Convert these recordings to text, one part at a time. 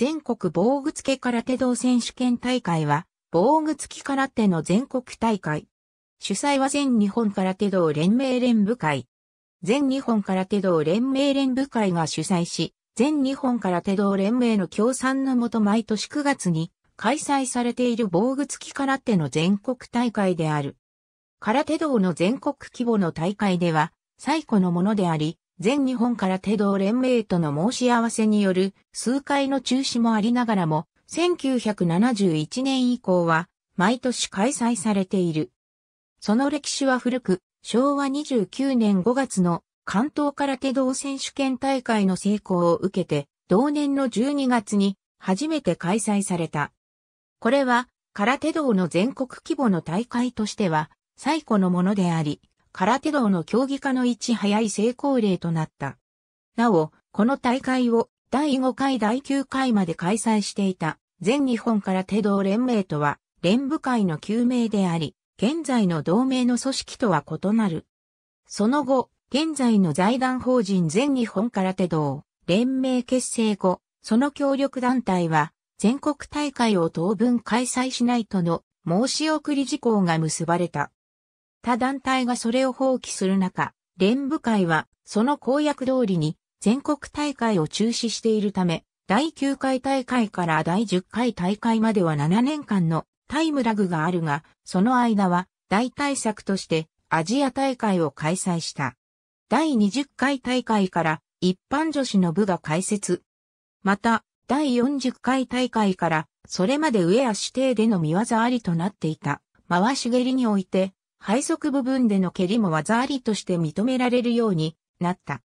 全国防具付け空手道選手権大会は、防具付き空手の全国大会。主催は全日本空手道連盟連部会。全日本空手道連盟連部会が主催し、全日本空手道連盟の協賛のもと毎年9月に開催されている防具付き空手の全国大会である。空手道の全国規模の大会では、最古のものであり、全日本から手道連盟との申し合わせによる数回の中止もありながらも、1971年以降は毎年開催されている。その歴史は古く、昭和29年5月の関東空手道選手権大会の成功を受けて、同年の12月に初めて開催された。これは空手道の全国規模の大会としては最古のものであり、空手道の競技化のいち早い成功例となった。なお、この大会を第5回第9回まで開催していた全日本空手道連盟とは連部会の救命であり、現在の同盟の組織とは異なる。その後、現在の財団法人全日本空手道連盟結成後、その協力団体は全国大会を当分開催しないとの申し送り事項が結ばれた。他団体がそれを放棄する中、連部会はその公約通りに全国大会を中止しているため、第9回大会から第10回大会までは7年間のタイムラグがあるが、その間は大対策としてアジア大会を開催した。第20回大会から一般女子の部が開設。また、第40回大会から、それまでウェア指定での見業ありとなっていた、回し蹴りにおいて、配属部分での蹴りも技ありとして認められるようになった。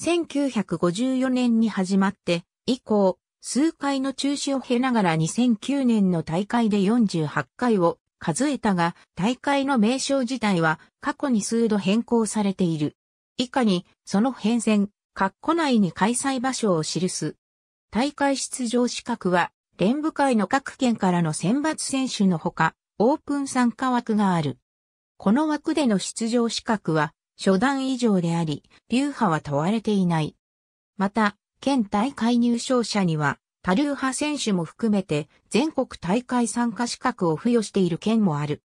1954年に始まって以降、数回の中止を経ながら2009年の大会で48回を数えたが、大会の名称自体は過去に数度変更されている。以下に、その変遷、括弧内に開催場所を記す。大会出場資格は、連部会の各県からの選抜選手のほか、オープン参加枠がある。この枠での出場資格は初段以上であり、流派は問われていない。また、県大会入賞者には、多流派選手も含めて全国大会参加資格を付与している県もある。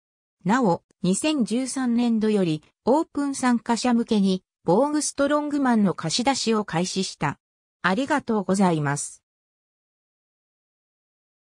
なお、2013年度よりオープン参加者向けにボーグストロングマンの貸し出しを開始した。ありがとうございます。